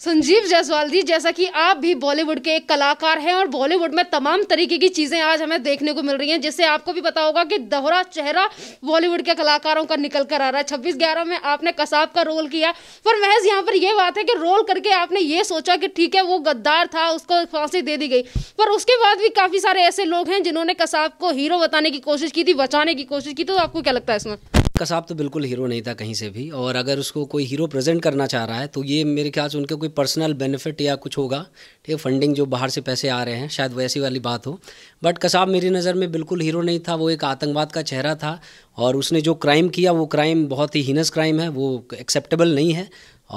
संजीव जायसवाल जी जैसा कि आप भी बॉलीवुड के एक कलाकार हैं और बॉलीवुड में तमाम तरीके की चीज़ें आज हमें देखने को मिल रही हैं जिससे आपको भी पता होगा कि दोहरा चेहरा बॉलीवुड के कलाकारों का निकल कर आ रहा है छब्बीस ग्यारह में आपने कसाब का रोल किया पर महज यहाँ पर यह बात है कि रोल करके आपने ये सोचा कि ठीक है वो गद्दार था उसको फांसी दे दी गई पर उसके बाद भी काफ़ी सारे ऐसे लोग हैं जिन्होंने कसाब को हीरो बताने की कोशिश की थी बचाने की कोशिश की तो आपको क्या लगता है इसमें कसाब तो बिल्कुल हीरो नहीं था कहीं से भी और अगर उसको कोई हीरो प्रेजेंट करना चाह रहा है तो ये मेरे ख्याल से उनके कोई पर्सनल बेनिफिट या कुछ होगा ठीक है फंडिंग जो बाहर से पैसे आ रहे हैं शायद वैसी वाली बात हो बट कसाब मेरी नज़र में बिल्कुल हीरो नहीं था वो एक आतंकवाद का चेहरा था और उसने जो क्राइम किया वो क्राइम बहुत ही हीनस क्राइम है वो एक्सेप्टेबल नहीं है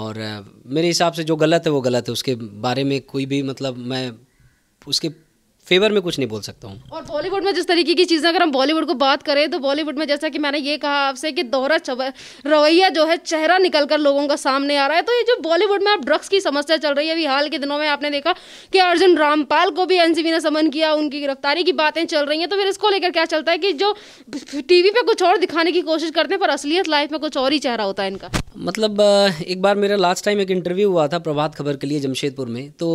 और मेरे हिसाब से जो गलत है वो गलत है उसके बारे में कोई भी मतलब मैं उसके फेवर में कुछ नहीं बोल सकता हूँ और बॉलीवुड में जिस तरीके की चीज़ें अगर हम बॉलीवुड को बात करें तो बॉलीवुड में जैसा कि मैंने ये कहा आपसे कि दोहरा रवैया जो है चेहरा निकल कर लोगों का सामने आ रहा है तो ये जो बॉलीवुड में अब ड्रग्स की समस्या चल रही है अभी हाल के दिनों में आपने देखा कि अर्जुन रामपाल को भी एनसीबी ने समन किया उनकी गिरफ्तारी की बातें चल रही हैं तो फिर इसको लेकर क्या चलता है कि जो टीवी पे कुछ और दिखाने की कोशिश करते हैं पर असलियत लाइफ में कुछ और ही चेहरा होता है इनका मतलब एक बार मेरा लास्ट टाइम एक इंटरव्यू हुआ था प्रभात खबर के लिए जमशेदपुर में तो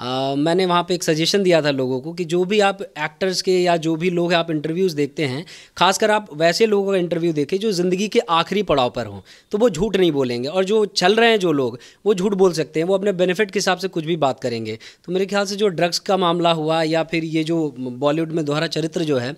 आ, मैंने वहाँ पे एक सजेशन दिया था लोगों को कि जो भी आप एक्टर्स के या जो भी लोग हैं आप इंटरव्यूज़ देखते हैं खासकर आप वैसे लोगों का इंटरव्यू देखें जो ज़िंदगी के आखिरी पड़ाव पर हों तो वो झूठ नहीं बोलेंगे और जो चल रहे हैं जो लोग वो झूठ बोल सकते हैं वो अपने बेनिफिट के हिसाब से कुछ भी बात करेंगे तो मेरे ख्याल से जो ड्रग्स का मामला हुआ या फिर ये जो बॉलीवुड में दोहरा चरित्र जो है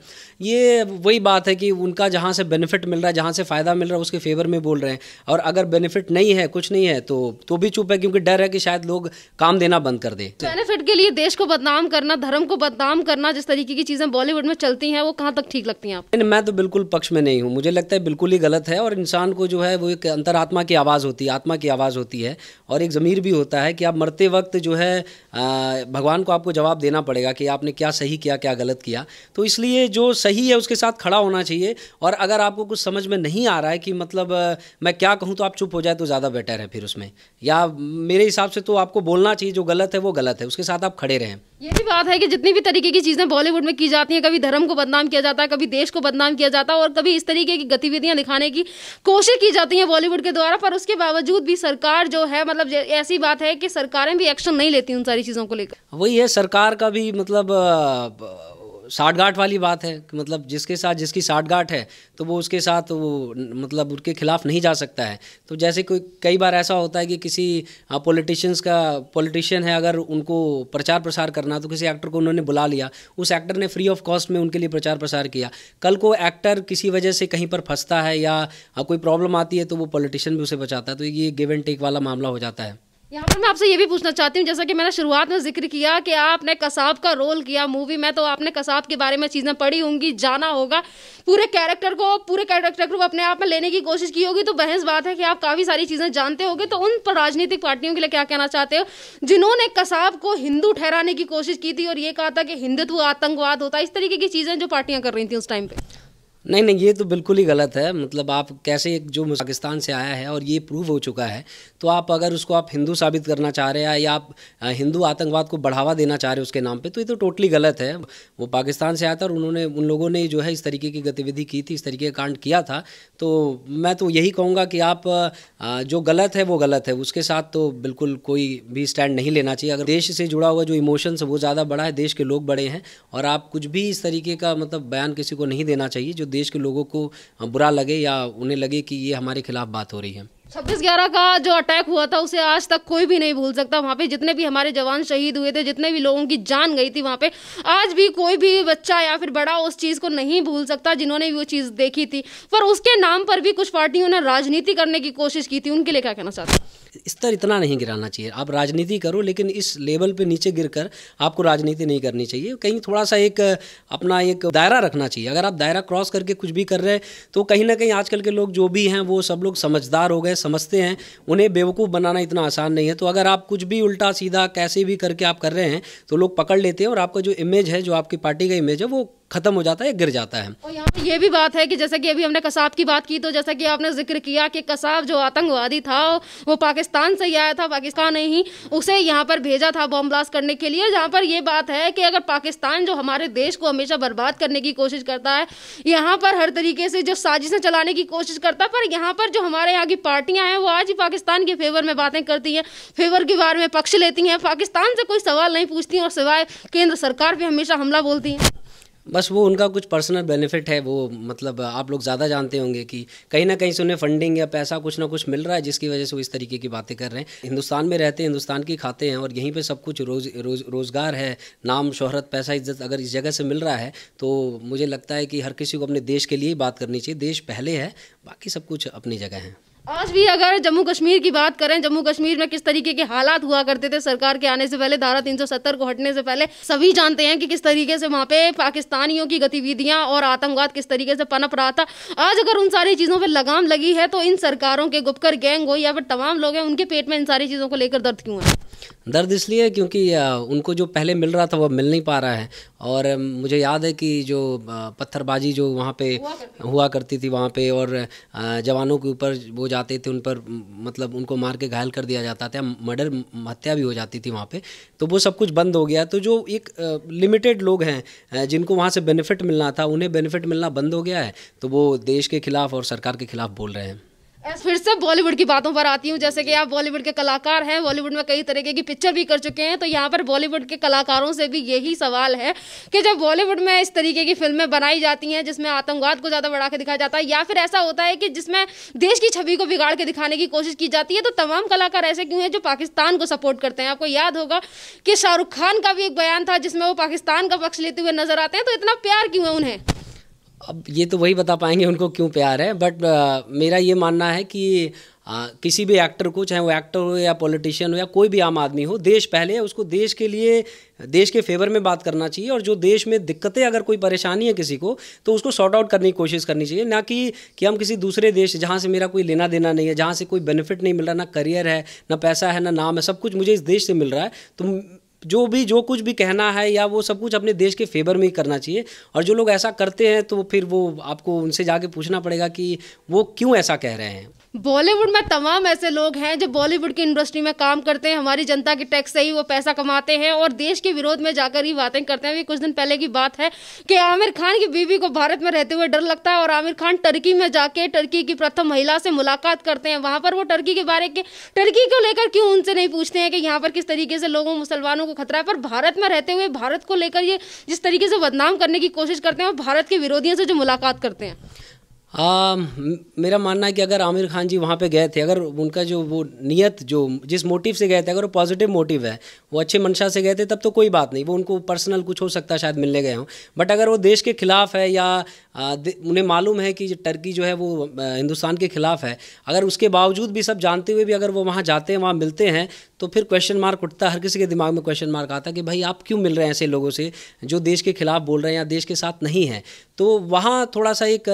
ये वही बात है कि उनका जहाँ से बेनिफिट मिल रहा है जहाँ से फ़ायदा मिल रहा है उसके फेवर में बोल रहे हैं और अगर बेनिफिट नहीं है कुछ नहीं है तो तो भी चुप है क्योंकि डर है कि शायद लोग काम देना बंद कर दे बेनिफिट के लिए देश को बदनाम करना धर्म को को बदनाम करना जिस तरीके की चीज़ें बॉलीवुड में चलती हैं वो कहाँ तक ठीक लगती हैं आप मैं तो बिल्कुल पक्ष में नहीं हूँ मुझे लगता है बिल्कुल ही गलत है और इंसान को जो है वो एक अंतरात्मा की आवाज़ होती है आत्मा की आवाज़ होती है और एक ज़मीर भी होता है कि आप मरते वक्त जो है भगवान को आपको जवाब देना पड़ेगा कि आपने क्या सही किया क्या गलत किया तो इसलिए जो सही है उसके साथ खड़ा होना चाहिए और अगर आपको कुछ समझ में नहीं आ रहा है कि मतलब मैं क्या कहूँ तो आप चुप हो जाए तो ज़्यादा बेटर है फिर उसमें या मेरे हिसाब से तो आपको बोलना चाहिए जो गलत है वो गलत है उसके साथ आप खड़े रहें ये भी बात है कि जितनी भी तरीके की चीज़ें बॉलीवुड में की जाती हैं कभी धर्म को बदनाम किया जाता है कभी देश को बदनाम किया जाता है और कभी इस तरीके की गतिविधियां दिखाने की कोशिश की जाती है बॉलीवुड के द्वारा पर उसके बावजूद भी सरकार जो है मतलब ऐसी बात है कि सरकारें भी एक्शन नहीं लेती उन सारी चीज़ों को लेकर वही है सरकार का भी मतलब गांठ वाली बात है कि मतलब जिसके साथ जिसकी साठगांठ है तो वो उसके साथ वो मतलब उसके खिलाफ नहीं जा सकता है तो जैसे कोई कई बार ऐसा होता है कि किसी हाँ, पॉलिटिशियंस का पॉलिटिशियन है अगर उनको प्रचार प्रसार करना तो किसी एक्टर को उन्होंने बुला लिया उस एक्टर ने फ्री ऑफ कॉस्ट में उनके लिए प्रचार प्रसार किया कल को एक्टर किसी वजह से कहीं पर फंसता है या हाँ, कोई प्रॉब्लम आती है तो वो पॉलिटिशियन भी उसे बचाता है तो ये गिव एंड टेक वाला मामला हो जाता है यहाँ पर मैं आपसे ये भी पूछना चाहती हूँ जैसा कि मैंने शुरुआत में जिक्र किया कि आपने कसाब का रोल किया मूवी में तो आपने कसाब के बारे में चीज़ें पढ़ी होंगी जाना होगा पूरे कैरेक्टर को पूरे कैरेक्टर को अपने आप में लेने की कोशिश की होगी तो बहस बात है कि आप काफ़ी सारी चीज़ें जानते होगे तो उन राजनीतिक पार्टियों के लिए क्या कहना चाहते हो जिन्होंने कसाब को हिंदू ठहराने की कोशिश की थी और ये कहा था कि हिंदुत्व आतंकवाद होता है इस तरीके की चीज़ें जो पार्टियाँ कर रही थी उस टाइम पर नहीं नहीं ये तो बिल्कुल ही गलत है मतलब आप कैसे एक जो पाकिस्तान से आया है और ये प्रूव हो चुका है तो आप अगर उसको आप हिंदू साबित करना चाह रहे हैं या आप हिंदू आतंकवाद को बढ़ावा देना चाह रहे हो उसके नाम पे तो ये तो टोटली गलत है वो पाकिस्तान से आया था और उन्होंने उन लोगों ने जो है इस तरीके की गतिविधि की थी इस तरीके का कांड किया था तो मैं तो यही कहूँगा कि आप जो गलत है वो गलत है उसके साथ तो बिल्कुल कोई भी स्टैंड नहीं लेना चाहिए अगर देश से जुड़ा हुआ जो इमोशंस वो ज़्यादा बड़ा है देश के लोग बड़े हैं और आप कुछ भी इस तरीके का मतलब बयान किसी को नहीं देना चाहिए जो देश के लोगों को बुरा लगे या उन्हें लगे कि ये हमारे खिलाफ बात हो रही है छब्बीस ग्यारह का जो अटैक हुआ था उसे आज तक कोई भी नहीं भूल सकता वहाँ पे जितने भी हमारे जवान शहीद हुए थे जितने भी लोगों की जान गई थी वहाँ पे आज भी कोई भी बच्चा या फिर बड़ा उस चीज़ को नहीं भूल सकता जिन्होंने वो चीज़ देखी थी पर उसके नाम पर भी कुछ पार्टियों ने राजनीति करने की कोशिश की थी उनके लिए क्या कहना चाहता स्तर इतना नहीं गिराना चाहिए आप राजनीति करो लेकिन इस लेवल पे नीचे गिरकर आपको राजनीति नहीं करनी चाहिए कहीं थोड़ा सा एक अपना एक दायरा रखना चाहिए अगर आप दायरा क्रॉस करके कुछ भी कर रहे हैं तो कहीं ना कहीं आजकल के लोग जो भी हैं वो सब लोग समझदार हो गए हैं समझते हैं उन्हें बेवकूफ़ बनाना इतना आसान नहीं है तो अगर आप कुछ भी उल्टा सीधा कैसे भी करके आप कर रहे हैं तो लोग पकड़ लेते हैं और आपका जो इमेज है जो आपकी पार्टी का इमेज है वो खत्म हो जाता है गिर जाता है और यहाँ ये भी बात है कि जैसा कि अभी हमने कसाब की बात की तो जैसा कि आपने जिक्र किया कि कसाब जो आतंकवादी था वो पाकिस्तान से ही आया था पाकिस्तान ने ही उसे यहाँ पर भेजा था बॉम्ब ब्लास्ट करने के लिए जहाँ पर ये बात है कि अगर पाकिस्तान जो हमारे देश को हमेशा बर्बाद करने की कोशिश करता है यहाँ पर हर तरीके से जो साजिशें चलाने की कोशिश करता है पर यहाँ पर जो हमारे यहाँ की पार्टियाँ हैं वो आज ही पाकिस्तान के फेवर में बातें करती हैं फेवर के बारे में पक्ष लेती हैं पाकिस्तान से कोई सवाल नहीं पूछती और सिवाय केंद्र सरकार पर हमेशा हमला बोलती हैं बस वो उनका कुछ पर्सनल बेनिफिट है वो मतलब आप लोग ज़्यादा जानते होंगे कि कहीं ना कहीं से उन्हें फंडिंग या पैसा कुछ ना कुछ मिल रहा है जिसकी वजह से वो इस तरीके की बातें कर रहे हैं हिंदुस्तान में रहते हैं हिंदुस्तान की खाते हैं और यहीं पर सब कुछ रोज रोज रोज़गार है नाम शोहरत पैसा इज्जत अगर इस जगह से मिल रहा है तो मुझे लगता है कि हर किसी को अपने देश के लिए ही बात करनी चाहिए देश पहले है बाकी सब कुछ अपनी जगह है आज भी अगर जम्मू कश्मीर की बात करें जम्मू कश्मीर में किस तरीके के हालात हुआ करते थे सरकार के आने से पहले धारा 370 को हटने से पहले सभी जानते हैं कि किस तरीके से वहाँ पे पाकिस्तानियों की गतिविधियां और आतंकवाद किस तरीके से पनप रहा था आज अगर उन सारी चीज़ों पर लगाम लगी है तो इन सरकारों के गुपकर गैंग हो या फिर तमाम लोग हैं उनके पेट में इन सारी चीज़ों को लेकर दर्द क्यों है दर्द इसलिए क्योंकि उनको जो पहले मिल रहा था वह मिल नहीं पा रहा है और मुझे याद है कि जो पत्थरबाजी जो वहाँ पे हुआ करती थी वहाँ पे और जवानों के ऊपर वो जाते थे उन पर मतलब उनको मार के घायल कर दिया जाता था मर्डर हत्या भी हो जाती थी वहाँ पे तो वो सब कुछ बंद हो गया तो जो एक लिमिटेड लोग हैं जिनको वहाँ से बेनिफिट मिलना था उन्हें बेनिफिट मिलना बंद हो गया है तो वो देश के खिलाफ और सरकार के खिलाफ बोल रहे हैं फिर से बॉलीवुड की बातों पर आती हूँ जैसे कि आप बॉलीवुड के कलाकार हैं बॉलीवुड में कई तरीके की पिक्चर भी कर चुके हैं तो यहाँ पर बॉलीवुड के कलाकारों से भी यही सवाल है कि जब बॉलीवुड में इस तरीके की फिल्में बनाई जाती हैं जिसमें आतंकवाद को ज़्यादा बढ़ा के दिखाया जाता है या फिर ऐसा होता है कि जिसमें देश की छवि को बिगाड़ के दिखाने की कोशिश की जाती है तो तमाम कलाकार ऐसे क्यों हैं जो पाकिस्तान को सपोर्ट करते हैं आपको याद होगा कि शाहरुख खान का भी एक बयान था जिसमें वो पाकिस्तान का पक्ष लेते हुए नजर आते हैं तो इतना प्यार क्यों है उन्हें अब ये तो वही बता पाएंगे उनको क्यों प्यार है बट आ, uh, मेरा ये मानना है कि आ, uh, किसी भी एक्टर को चाहे वो एक्टर हो या पॉलिटिशियन हो या कोई भी आम आदमी हो देश पहले उसको देश के लिए देश के फेवर में बात करना चाहिए और जो देश में दिक्कतें अगर कोई परेशानी है किसी को तो उसको सॉर्ट आउट करने की कोशिश करनी चाहिए ना कि कि हम किसी दूसरे देश जहाँ से मेरा कोई लेना देना नहीं है जहाँ से कोई बेनिफिट नहीं मिल रहा ना करियर है ना पैसा है ना नाम है सब कुछ मुझे इस देश से मिल रहा है तो जो भी जो कुछ भी कहना है या वो सब कुछ अपने देश के फेवर में ही करना चाहिए और जो लोग ऐसा करते हैं तो फिर वो आपको उनसे जाके पूछना पड़ेगा कि वो क्यों ऐसा कह रहे हैं बॉलीवुड में तमाम ऐसे लोग हैं जो बॉलीवुड की इंडस्ट्री में काम करते हैं हमारी जनता के टैक्स से ही वो पैसा कमाते हैं और देश के विरोध में जाकर ही बातें करते हैं अभी कुछ दिन पहले की बात है कि आमिर खान की बीवी को भारत में रहते हुए डर लगता है और आमिर खान टर्की में जाके टर्की की प्रथम महिला से मुलाकात करते हैं वहाँ पर वो टर्की के बारे के टर्की को लेकर क्यों उनसे नहीं पूछते हैं कि यहाँ पर किस तरीके से लोगों मुसलमानों को खतरा है पर भारत में रहते हुए भारत को लेकर ये जिस तरीके से बदनाम करने की कोशिश करते हैं और भारत के विरोधियों से जो मुलाकात करते हैं आ, मेरा मानना है कि अगर आमिर खान जी वहाँ पे गए थे अगर उनका जो वो नियत जो जिस मोटिव से गए थे अगर वो पॉजिटिव मोटिव है वो अच्छे मंशा से गए थे तब तो कोई बात नहीं वो उनको पर्सनल कुछ हो सकता है शायद मिलने गए हों बट अगर वो देश के खिलाफ है या आ, उन्हें मालूम है कि टर्की जो है वो हिंदुस्तान के खिलाफ है अगर उसके बावजूद भी सब जानते हुए भी अगर वो वहाँ जाते हैं वहाँ मिलते हैं तो फिर क्वेश्चन मार्क उठता है हर किसी के दिमाग में क्वेश्चन मार्क आता है कि भाई आप क्यों मिल रहे हैं ऐसे लोगों से जो देश के खिलाफ बोल रहे हैं या देश के साथ नहीं है तो वहाँ थोड़ा सा एक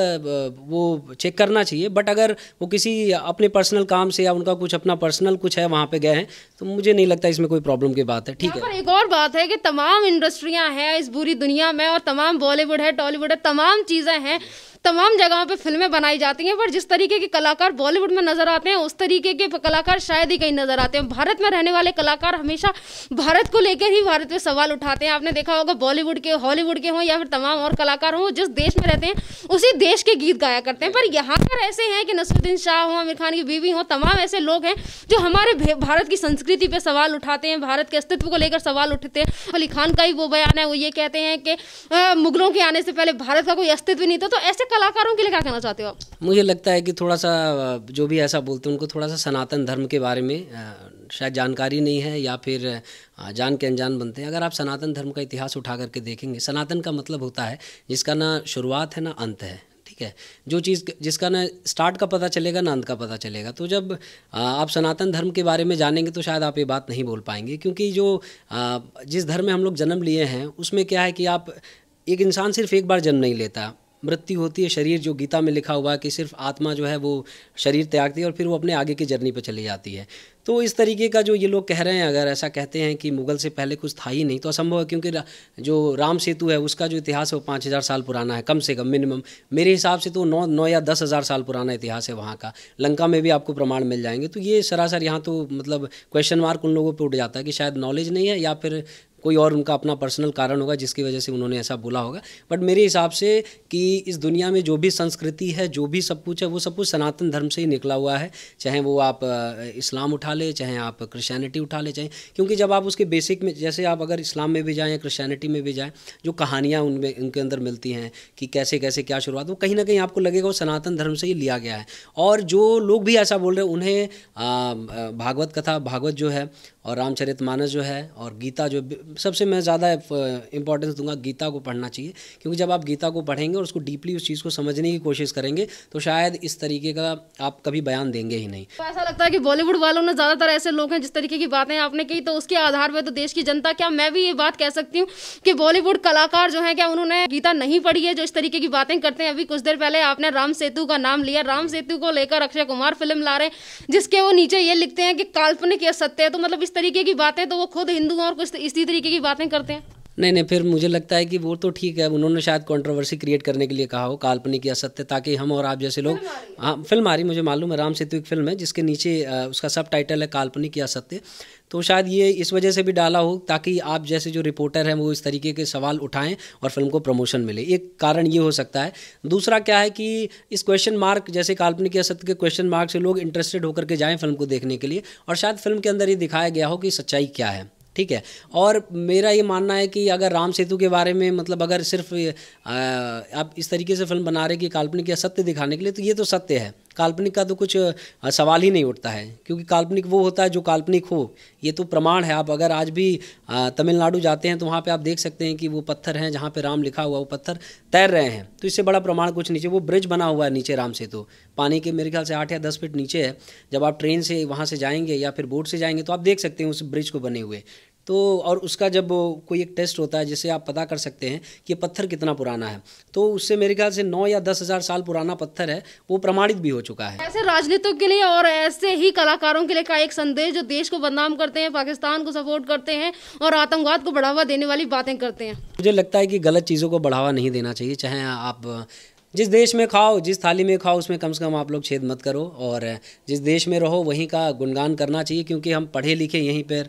वो चेक करना चाहिए बट अगर वो किसी अपने पर्सनल काम से या उनका कुछ अपना पर्सनल कुछ है वहाँ पे गए हैं तो मुझे नहीं लगता इसमें कोई प्रॉब्लम की बात है ठीक है एक और बात है कि तमाम इंडस्ट्रियाँ हैं इस पूरी दुनिया में और तमाम बॉलीवुड है टॉलीवुड है तमाम चीज़ें हैं तमाम जगहों पे फिल्में बनाई जाती हैं पर जिस तरीके के कलाकार बॉलीवुड में नज़र आते हैं उस तरीके के कलाकार शायद ही कहीं नज़र आते हैं भारत में रहने वाले कलाकार हमेशा भारत को लेकर ही भारत में सवाल उठाते हैं आपने देखा होगा बॉलीवुड के हॉलीवुड के हों या फिर तमाम और कलाकार हों जिस देश में रहते हैं उसी देश के गीत गाया करते हैं पर यहाँ पर ऐसे हैं कि नसरुद्दीन शाह हों आमिर खान की बीवी हों तमाम ऐसे लोग हैं जो हमारे भारत की संस्कृति पर सवाल उठाते हैं भारत के अस्तित्व को लेकर सवाल उठते हैं अली खान का ही वो बयान है वो ये कहते हैं कि मुगलों के आने से पहले भारत का कोई अस्तित्व नहीं था तो ऐसे कलाकारों के लिए क्या कहना चाहते हो आप मुझे लगता है कि थोड़ा सा जो भी ऐसा बोलते हैं उनको थोड़ा सा सनातन धर्म के बारे में शायद जानकारी नहीं है या फिर जान के अनजान बनते हैं अगर आप सनातन धर्म का इतिहास उठा करके देखेंगे सनातन का मतलब होता है जिसका ना शुरुआत है ना अंत है ठीक है जो चीज़ जिसका ना स्टार्ट का पता चलेगा ना अंत का पता चलेगा तो जब आप सनातन धर्म के बारे में जानेंगे तो शायद आप ये बात नहीं बोल पाएंगे क्योंकि जो जिस धर्म में हम लोग जन्म लिए हैं उसमें क्या है कि आप एक इंसान सिर्फ एक बार जन्म नहीं लेता मृत्यु होती है शरीर जो गीता में लिखा हुआ है कि सिर्फ आत्मा जो है वो शरीर त्यागती है और फिर वो अपने आगे की जर्नी पर चली जाती है तो इस तरीके का जो ये लोग कह रहे हैं अगर ऐसा कहते हैं कि मुगल से पहले कुछ था ही नहीं तो असंभव है क्योंकि जो राम सेतु है उसका जो इतिहास है वो पाँच हज़ार साल पुराना है कम से कम मिनिमम मेरे हिसाब से तो नौ नौ या दस हज़ार साल पुराना इतिहास है वहाँ का लंका में भी आपको प्रमाण मिल जाएंगे तो ये सरासर यहाँ तो मतलब क्वेश्चन मार्क उन लोगों पर उठ जाता है कि शायद नॉलेज नहीं है या फिर कोई और उनका अपना पर्सनल कारण होगा जिसकी वजह से उन्होंने ऐसा बोला होगा बट मेरे हिसाब से कि इस दुनिया में जो भी संस्कृति है जो भी सब कुछ है वो सब कुछ सनातन धर्म से ही निकला हुआ है चाहे वो आप इस्लाम उठा ले चाहे आप क्रिश्चियनिटी उठा ले चाहे क्योंकि जब आप उसके बेसिक में जैसे आप अगर इस्लाम में भी जाएँ या क्रिश्चैनिटी में भी जाएँ जो कहानियाँ उनमें उनके अंदर मिलती हैं कि कैसे कैसे क्या शुरुआत वो कहीं ना कहीं आपको लगेगा वो सनातन धर्म से ही लिया गया है और जो लोग भी ऐसा बोल रहे हैं उन्हें भागवत कथा भागवत जो है और रामचरित मानस जो है और गीता जो सबसे मैं ज़्यादा इंपॉर्टेंस दूंगा गीता को पढ़ना चाहिए क्योंकि जब आप गीता को पढ़ेंगे और उसको डीपली उस चीज़ को समझने की कोशिश करेंगे तो शायद इस तरीके का आप कभी बयान देंगे ही नहीं तो ऐसा लगता है कि बॉलीवुड वालों ने ज़्यादातर ऐसे लोग हैं जिस तरीके की बातें आपने की तो उसके आधार पर तो देश की जनता क्या मैं भी ये बात कह सकती हूँ कि बॉलीवुड कलाकार जो है क्या उन्होंने गीता नहीं पढ़ी है जो इस तरीके की बातें करते हैं अभी कुछ देर पहले आपने राम सेतु का नाम लिया राम सेतु को लेकर अक्षय कुमार फिल्म ला रहे हैं जिसके वो नीचे ये लिखते हैं कि काल्पनिक या सत्य है तो मतलब इस तरीके की बातें तो वो खुद हिंदू हैं और कुछ इसी तरीके की बातें करते हैं नहीं नहीं फिर मुझे लगता है कि वो तो ठीक है उन्होंने शायद कंट्रोवर्सी क्रिएट करने के लिए कहा हो काल्पनिक या सत्य ताकि हम और आप जैसे लोग हाँ फिल्म आ रही मुझे मालूम है राम सेतु एक फिल्म है जिसके नीचे आ, उसका सब टाइटल है काल्पनिक या सत्य तो शायद ये इस वजह से भी डाला हो ताकि आप जैसे जो रिपोर्टर हैं वो इस तरीके के सवाल उठाएं और फिल्म को प्रमोशन मिले एक कारण ये हो सकता है दूसरा क्या है कि इस क्वेश्चन मार्क जैसे काल्पनिक या सत्य के क्वेश्चन मार्क से लोग इंटरेस्टेड होकर के जाएं फिल्म को देखने के लिए और शायद फिल्म के अंदर ये दिखाया गया हो कि सच्चाई क्या है ठीक है और मेरा ये मानना है कि अगर राम सेतु के बारे में मतलब अगर सिर्फ आप इस तरीके से फिल्म बना रहे कि काल्पनिक या सत्य दिखाने के लिए तो ये तो सत्य है काल्पनिक का तो कुछ सवाल ही नहीं उठता है क्योंकि काल्पनिक वो होता है जो काल्पनिक हो ये तो प्रमाण है आप अगर आज भी तमिलनाडु जाते हैं तो वहाँ पे आप देख सकते हैं कि वो पत्थर हैं जहाँ पे राम लिखा हुआ वो पत्थर तैर रहे हैं तो इससे बड़ा प्रमाण कुछ नीचे वो ब्रिज बना हुआ है नीचे राम से तो पानी के मेरे ख्याल से आठ या दस फीट नीचे है जब आप ट्रेन से वहाँ से जाएंगे या फिर बोट से जाएंगे तो आप देख सकते हैं उस ब्रिज को बने हुए तो और उसका जब कोई एक टेस्ट होता है जिसे आप पता कर सकते हैं कि पत्थर कितना पुराना है तो उससे मेरे ख्याल से नौ या दस हज़ार साल पुराना पत्थर है वो प्रमाणित भी हो चुका है ऐसे राजनीतिक के लिए और ऐसे ही कलाकारों के लिए का एक संदेश जो देश को बदनाम करते हैं पाकिस्तान को सपोर्ट करते हैं और आतंकवाद को बढ़ावा देने वाली बातें करते हैं मुझे लगता है कि गलत चीज़ों को बढ़ावा नहीं देना चाहिए चाहे आप जिस देश में खाओ जिस थाली में खाओ उसमें कम से कम आप लोग छेद मत करो और जिस देश में रहो वहीं का गुणगान करना चाहिए क्योंकि हम पढ़े लिखे यहीं पर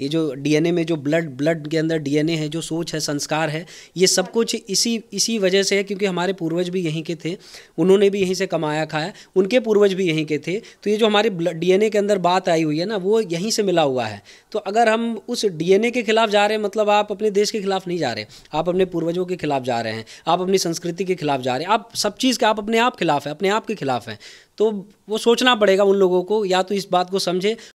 ये जो डीएनए में जो ब्लड ब्लड के अंदर डीएनए है जो सोच है संस्कार है ये सब कुछ इसी इसी वजह से है क्योंकि हमारे पूर्वज भी यहीं के थे उन्होंने भी यहीं से कमाया खाया उनके पूर्वज भी यहीं के थे तो ये जो हमारे डीएनए के अंदर बात आई हुई है ना वो यहीं से मिला हुआ है तो अगर हम उस डीएनए के खिलाफ जा रहे हैं मतलब आप अपने देश के खिलाफ नहीं जा रहे आप अपने पूर्वजों के खिलाफ जा रहे हैं आप अपनी संस्कृति के खिलाफ जा रहे हैं आप आप सब चीज़ के आप अपने आप खिलाफ हैं अपने आप के खिलाफ हैं तो वो सोचना पड़ेगा उन लोगों को या तो इस बात को समझे